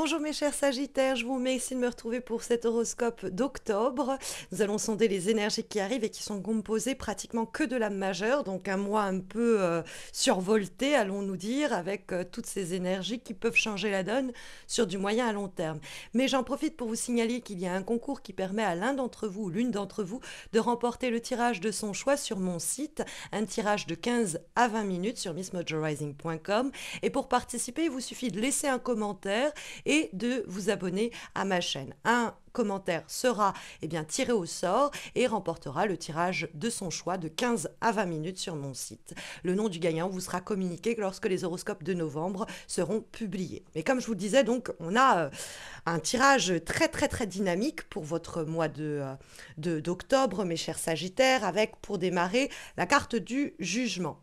Bonjour mes chers Sagittaires, je vous remercie de me retrouver pour cet horoscope d'octobre. Nous allons sonder les énergies qui arrivent et qui sont composées pratiquement que de l'âme majeure, donc un mois un peu euh, survolté, allons-nous dire, avec euh, toutes ces énergies qui peuvent changer la donne sur du moyen à long terme. Mais j'en profite pour vous signaler qu'il y a un concours qui permet à l'un d'entre vous ou l'une d'entre vous de remporter le tirage de son choix sur mon site, un tirage de 15 à 20 minutes sur missmojorising.com. Et pour participer, il vous suffit de laisser un commentaire et de vous abonner à ma chaîne. Un commentaire sera eh bien, tiré au sort et remportera le tirage de son choix de 15 à 20 minutes sur mon site. Le nom du gagnant vous sera communiqué lorsque les horoscopes de novembre seront publiés. Mais comme je vous disais, donc, on a euh, un tirage très très très dynamique pour votre mois euh, de d'octobre, mes chers Sagittaires, avec pour démarrer la carte du jugement.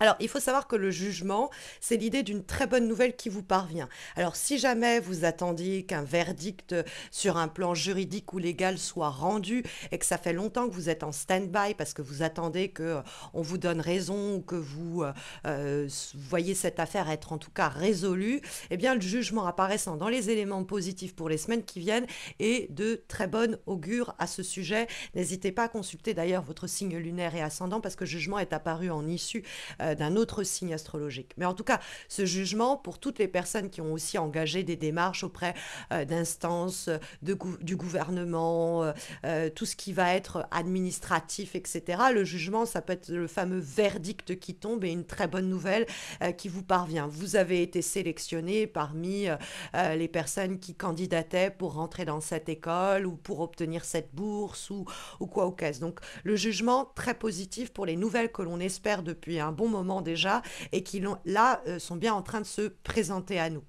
Alors, il faut savoir que le jugement, c'est l'idée d'une très bonne nouvelle qui vous parvient. Alors, si jamais vous attendiez qu'un verdict sur un plan juridique ou légal soit rendu et que ça fait longtemps que vous êtes en stand-by parce que vous attendez que euh, on vous donne raison ou que vous euh, euh, voyez cette affaire être en tout cas résolue, eh bien, le jugement apparaissant dans les éléments positifs pour les semaines qui viennent est de très bonne augure à ce sujet. N'hésitez pas à consulter d'ailleurs votre signe lunaire et ascendant parce que le jugement est apparu en issue. Euh, d'un autre signe astrologique. Mais en tout cas, ce jugement, pour toutes les personnes qui ont aussi engagé des démarches auprès euh, d'instances du gouvernement, euh, tout ce qui va être administratif, etc., le jugement, ça peut être le fameux verdict qui tombe et une très bonne nouvelle qui vous parvient. Vous avez été sélectionné parmi les personnes qui candidataient pour rentrer dans cette école ou pour obtenir cette bourse ou, ou quoi au quest Donc le jugement très positif pour les nouvelles que l'on espère depuis un bon moment déjà et qui là euh, sont bien en train de se présenter à nous.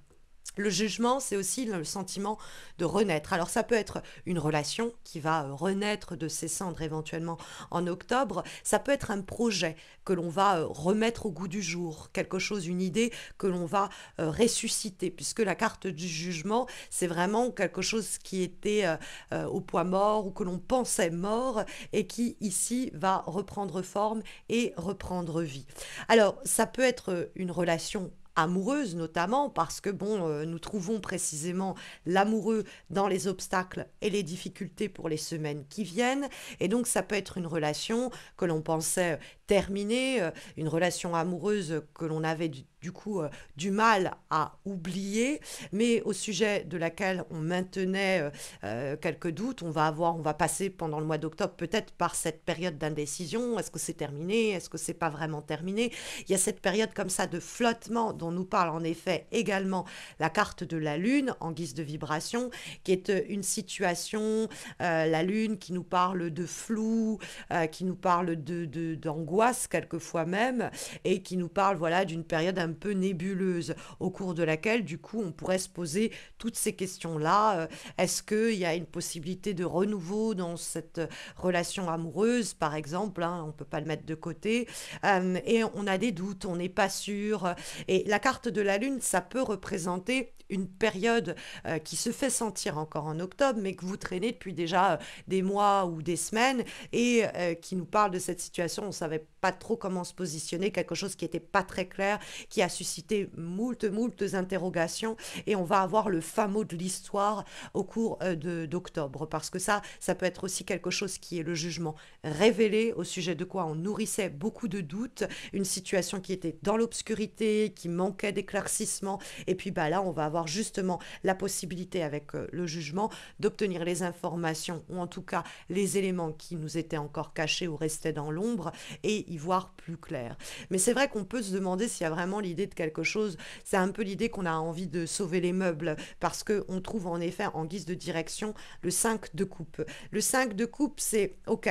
Le jugement, c'est aussi le sentiment de renaître. Alors ça peut être une relation qui va euh, renaître de ses cendres éventuellement en octobre, ça peut être un projet que l'on va euh, remettre au goût du jour, quelque chose, une idée que l'on va euh, ressusciter, puisque la carte du jugement, c'est vraiment quelque chose qui était au poids mort ou que l'on pensait mort et qui ici va reprendre forme et reprendre vie. Alors ça peut être une relation amoureuse notamment, parce que bon, euh, nous trouvons précisément l'amoureux dans les obstacles et les difficultés pour les semaines qui viennent. Et donc ça peut être une relation que l'on pensait terminé euh, une relation amoureuse que l'on avait du, coup euh, du mal à oublier, mais au sujet de laquelle on maintenait euh, quelques doutes, on va avoir, on va passer pendant le mois d'octobre peut-être par cette période d'indécision. Est-ce que c'est terminé Est-ce que c'est pas vraiment terminé Il y a cette période comme ça de flottement dont nous parle en effet également la carte de la lune en guise de vibration, qui est une situation, la lune qui nous parle de flou, qui nous parle de d'angoisse quelquefois même, et qui nous parle voilà d'une période un peu nébuleuse au cours de laquelle du coup on pourrait se poser toutes ces questions-là. Euh, est-ce qu'il y a une possibilité de renouveau dans cette euh, relation amoureuse, par exemple hein, On peut pas le mettre de côté. Euh, et on a des doutes, on n'est pas sûr. Et la carte de la Lune, ça peut représenter une période euh, qui se fait sentir encore en octobre, mais que vous traînez depuis déjà euh, des mois ou des semaines, et euh, qui nous parle de cette situation, on savait trop comment se positionner, quelque chose qui n'était pas très clair, qui a suscité moult, moult interrogations. Et on va avoir le fameux de l'histoire au cours euh, d'octobre, parce que ça, ça peut être aussi quelque chose qui est le jugement révélé, au sujet de quoi on nourrissait beaucoup de doutes, une situation qui était dans l'obscurité, qui manquait d'éclaircissement. Et puis bah, là, on va avoir justement la possibilité avec euh, le jugement d'obtenir les informations, ou en tout cas les éléments qui nous étaient encore cachés ou restaient dans l'ombre. Et voir plus clair. Mais c'est vrai qu'on peut se demander s'il y a vraiment l'idée de quelque chose. C'est un peu l'idée qu'on a envie de sauver les meubles parce qu'on trouve en effet en guise de direction le 5 de coupe. Le 5 de coupe, c'est OK,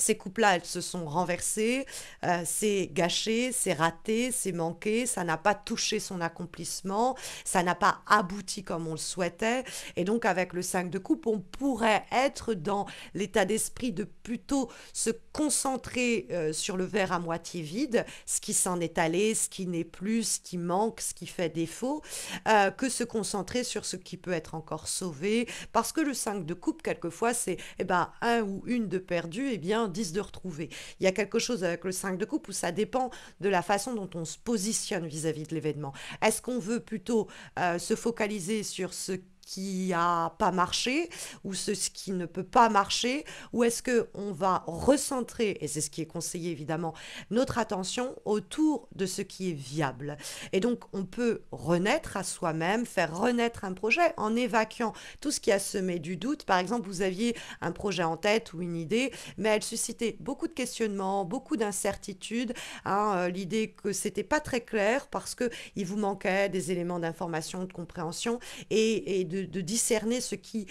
ces coupes là elles se sont renversées, euh, c'est gâché, c'est raté, c'est manqué, ça n'a pas touché son accomplissement, ça n'a pas abouti comme on le souhaitait. Et donc avec le 5 de coupe, on pourrait être dans l'état d'esprit de plutôt se concentrer euh, sur le verre à moitié vide, ce qui s'en est allé, ce qui n'est plus, ce qui manque, ce qui fait défaut, euh, que se concentrer sur ce qui peut être encore sauvé. Parce que le 5 de coupe, quelquefois, c'est eh ben, un ou une de perdu, et eh bien disent de retrouver. Il y a quelque chose avec le 5 de coupe où ça dépend de la façon dont on se positionne vis-à-vis de l'événement. Est-ce qu'on veut plutôt euh, se focaliser sur ce qui a pas marché ou ce qui ne peut pas marcher Ou est-ce que on va recentrer, et c'est ce qui est conseillé évidemment, notre attention autour de ce qui est viable Et donc, on peut renaître à soi-même, faire renaître un projet en évacuant tout ce qui a semé du doute. Par exemple, vous aviez un projet en tête ou une idée, mais elle suscitait beaucoup de questionnements, beaucoup d'incertitudes. Hein, euh, l'idée que c'était pas très clair parce que il vous manquait des éléments d'information, de compréhension et, et de de, discerner ce qui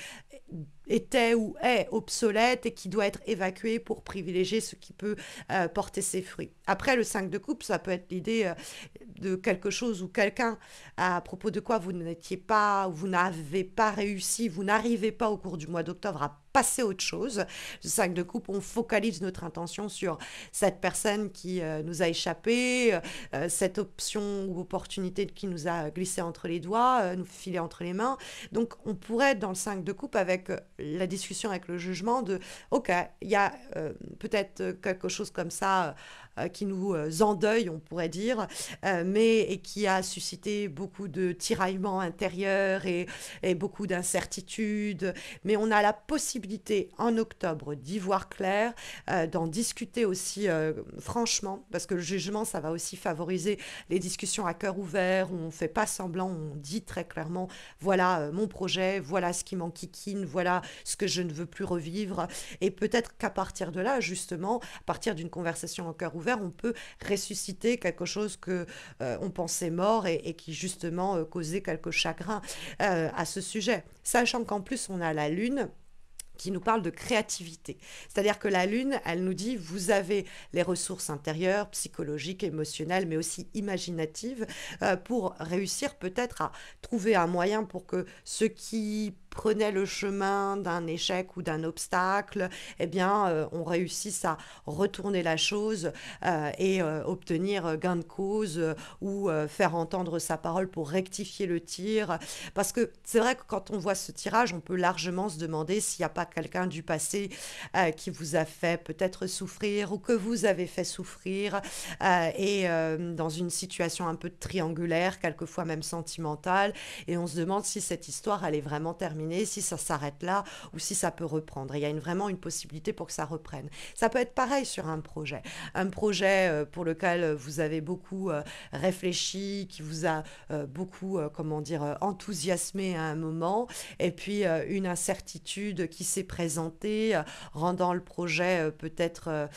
était ou est obsolète et qui doit être évacué pour privilégier ce qui peut euh, porter ses fruits. Après, le 5 de coupe, ça peut être l'idée euh, de quelque chose ou quelqu'un à propos de quoi vous n'étiez pas, vous n'avez pas réussi, vous n'arrivez pas au cours du mois d'octobre à passer autre chose. Le 5 de coupe, on focalise notre intention sur cette personne qui euh, nous a échappé, euh, cette option ou opportunité qui nous a glissé entre les doigts, nous filé entre les mains. Donc, on pourrait être dans le 5 de coupe avec la discussion avec le jugement de, OK, il y a peut-être quelque chose comme ça euh, qui nous euh, endeuille, on pourrait dire, euh, mais et qui a suscité beaucoup de tiraillements intérieurs et, et beaucoup d'incertitudes. Mais on a la possibilité en octobre d'y voir clair, d'en discuter aussi franchement, parce que le jugement, ça va aussi favoriser les discussions à cœur ouvert, où on ne fait pas semblant, on dit très clairement, voilà mon projet, voilà ce qui m'enquiquine, voilà ce que je ne veux plus revivre. Et peut-être qu'à partir de là, justement, à partir d'une conversation à cœur ouvert, on peut ressusciter quelque chose que euh, on pensait mort et, qui justement euh, causait quelques chagrins euh, à ce sujet. Sachant qu'en plus, on a la Lune qui nous parle de créativité. C'est-à-dire que la Lune, elle nous dit, vous avez les ressources intérieures, psychologiques, émotionnelles, mais aussi imaginatives, pour réussir peut-être à trouver un moyen pour que ce qui prenait le chemin d'un échec ou d'un obstacle, eh bien, euh, on réussisse à retourner la chose euh, et euh, obtenir gain de cause ou faire entendre sa parole pour rectifier le tir. Parce que c'est vrai que quand on voit ce tirage, on peut largement se demander s'il n'y a pas quelqu'un du passé qui vous a fait peut-être souffrir ou que vous avez fait souffrir et dans une situation un peu triangulaire, quelquefois même sentimentale. Et on se demande si cette histoire, elle est vraiment terminée si ça s'arrête là ou si ça peut reprendre. il y a une, vraiment une possibilité pour que ça reprenne. Ça peut être pareil sur un projet. Un projet euh, pour lequel euh, vous avez beaucoup euh, réfléchi, qui vous a beaucoup, comment dire, enthousiasmé à un moment, et puis une incertitude qui s'est présentée, rendant le projet peut-être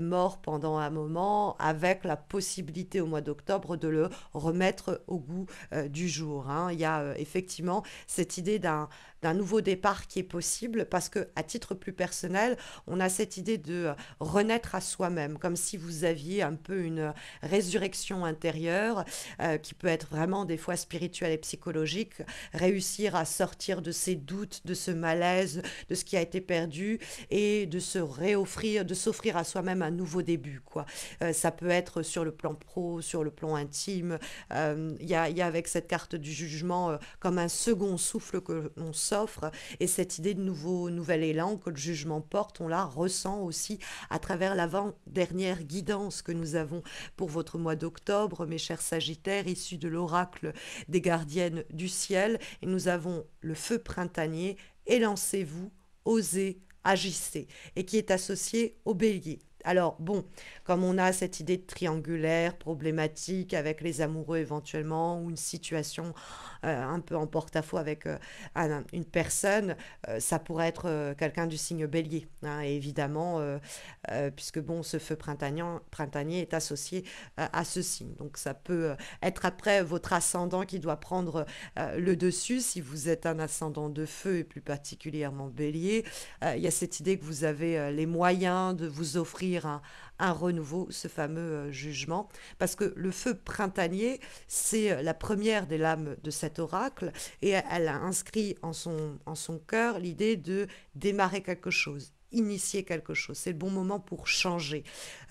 mort pendant un moment, avec la possibilité au mois d'octobre de le remettre au goût du jour. Hein. Il y a effectivement cette idée d'un d'un nouveau départ qui est possible parce que à titre plus personnel, on a cette idée de euh, renaître à soi-même, comme si vous aviez un peu une euh, résurrection intérieure euh, qui peut être vraiment des fois spirituelle et psychologique, réussir à sortir de ses doutes, de ce malaise, de ce qui a été perdu et de se réoffrir, de s'offrir à soi-même un nouveau début. Quoi. ça peut être sur le plan pro, sur le plan intime. Il y, a, y, avec cette carte du jugement comme un second souffle que s'offre et cette idée de nouveau, nouvel élan que le jugement porte, on la ressent aussi à travers l'avant-dernière guidance que nous avons pour votre mois d'octobre, mes chers Sagittaires, issus de l'oracle des gardiennes du ciel. Et nous avons le feu printanier, élancez-vous, osez, agissez, et qui est associé au bélier. Alors bon, comme on a cette idée de triangulaire, problématique avec les amoureux éventuellement, ou une situation euh, un peu en porte-à-faux avec euh, une personne, euh, ça pourrait être quelqu'un du signe bélier. Hein, évidemment, puisque bon, ce feu printanier, printanier est associé à ce signe. Donc ça peut être après votre ascendant qui doit prendre le dessus. Si vous êtes un ascendant de feu et plus particulièrement bélier, il y a cette idée que vous avez les moyens de vous offrir un, renouveau, ce fameux euh, jugement. Parce que le feu printanier, c'est euh, la première des lames de cet oracle, et elle a inscrit en son, en son cœur l'idée de démarrer quelque chose initier quelque chose. C'est le bon moment pour changer.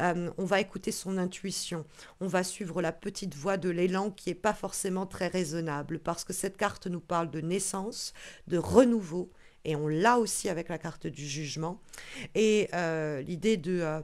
Euh, on va écouter son intuition. On va suivre la petite voie de l'élan qui n'est pas forcément très raisonnable parce que cette carte nous parle de naissance, de renouveau et on l'a aussi avec la carte du jugement. Et euh, l'idée de euh,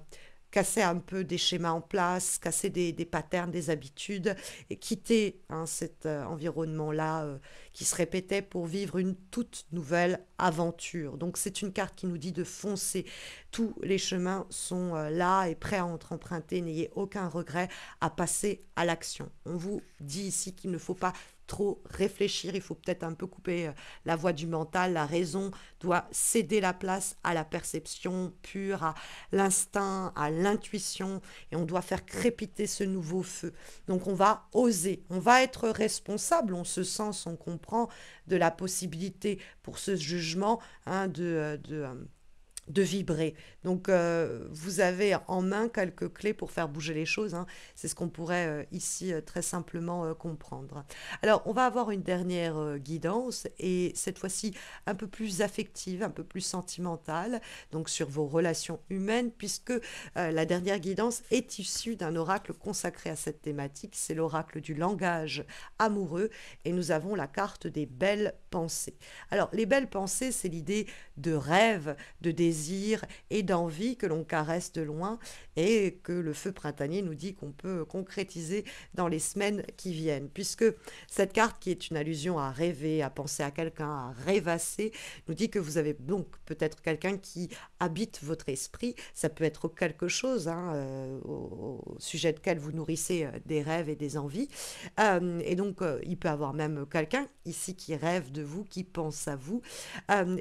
casser un peu des schémas en place, casser des, des patterns, des habitudes, et quitter hein, cet euh, environnement-là qui se répétait pour vivre une toute nouvelle aventure. Donc c'est une carte qui nous dit de foncer. Tous les chemins sont là et prêts à être empruntés. N'ayez aucun regret à passer à l'action. On vous dit ici qu'il ne faut pas trop réfléchir, il faut peut-être un peu couper euh, la voie du mental, la raison doit céder la place à la perception pure, à l'instinct, à l'intuition, et on doit faire crépiter ce nouveau feu. Donc on va oser, on va être responsable, on se sent, on comprend de la possibilité pour ce jugement hein, de... Euh, de euh, de vibrer. Donc, euh, vous avez en main quelques clés pour faire bouger les choses. Hein. C'est ce qu'on pourrait euh, ici euh, très simplement comprendre. Alors, on va avoir une dernière guidance et cette fois-ci un peu plus affective, un peu plus sentimentale, donc sur vos relations humaines, puisque la dernière guidance est issue d'un oracle consacré à cette thématique. C'est l'oracle du langage amoureux et nous avons la carte des belles pensées. Alors, les belles pensées, c'est l'idée de rêve, de désir et d'envie que l'on caresse de loin et que le feu printanier nous dit qu'on peut concrétiser dans les semaines qui viennent. Puisque cette carte qui est une allusion à rêver, à penser à quelqu'un, à rêvasser, nous dit que vous avez donc peut-être quelqu'un qui habite votre esprit. Ça peut être quelque chose hein, euh, au, sujet de quel vous nourrissez euh, des rêves et des envies. Euh, et donc, il peut avoir même quelqu'un ici qui rêve de vous, qui pense à vous.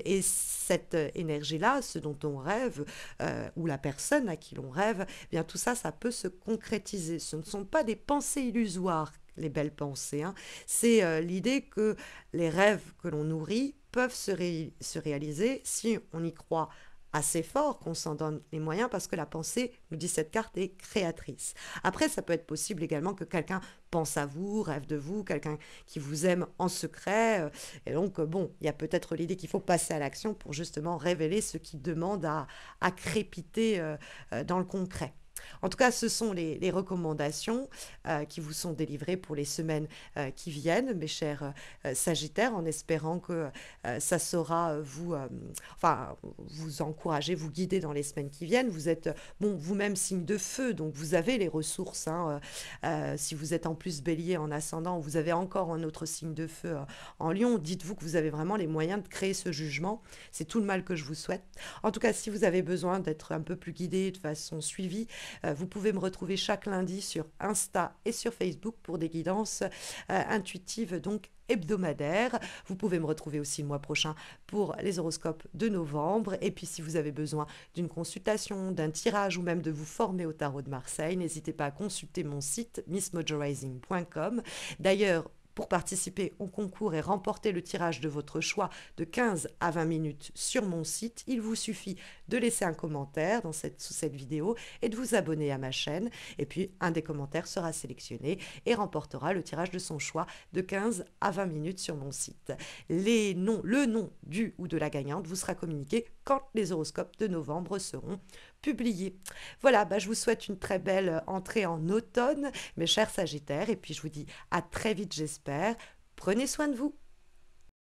et cette énergie-là, ce dont on rêve euh, ou la personne à qui l'on rêve, eh bien tout ça, ça peut se concrétiser. Ce ne sont pas des pensées illusoires, les belles pensées. Hein. C'est euh, l'idée que les rêves que l'on nourrit peuvent se réaliser si on y croit assez fort qu'on s'en donne les moyens parce que la pensée, nous dit cette carte, est créatrice. Après, ça peut être possible également que quelqu'un pense à vous, rêve de vous, quelqu'un qui vous aime en secret. Euh, et donc, euh, bon, il y a peut-être l'idée qu'il faut passer à l'action pour justement révéler ce qui demande à, à crépiter euh, dans le concret. En tout cas, ce sont les, recommandations euh, qui vous sont délivrées pour les semaines euh, qui viennent, mes chers euh, Sagittaires, en espérant que ça saura vous, vous encourager, vous guider dans les semaines qui viennent. Vous êtes bon, vous-même signe de feu, donc vous avez les ressources. Hein, si vous êtes en plus Bélier en ascendant, vous avez encore un autre signe de feu en Lion. Dites-vous que vous avez vraiment les moyens de créer ce jugement. C'est tout le mal que je vous souhaite. En tout cas, si vous avez besoin d'être un peu plus guidé, de façon suivie, euh, vous pouvez me retrouver chaque lundi sur Insta et sur Facebook pour des guidances euh, intuitives donc hebdomadaires. Vous pouvez me retrouver aussi le mois prochain pour les horoscopes de novembre. Et puis si vous avez besoin d'une consultation, d'un tirage ou même de vous former au tarot de Marseille, n'hésitez pas à consulter mon site missmojorizing.com. D'ailleurs, pour participer au concours et remporter le tirage de votre choix de 15 à 20 minutes sur mon site, il vous suffit de laisser un commentaire dans cette, sous cette vidéo et de vous abonner à ma chaîne. Et puis, un des commentaires sera sélectionné et remportera le tirage de son choix de 15 à 20 minutes sur mon site. Les noms, le nom du ou de la gagnante vous sera communiqué quand les horoscopes de novembre seront publiés. Voilà, bah, je vous souhaite une très belle entrée en automne, mes chers Sagittaires, et puis je vous dis à très vite, j'espère. Prenez soin de vous.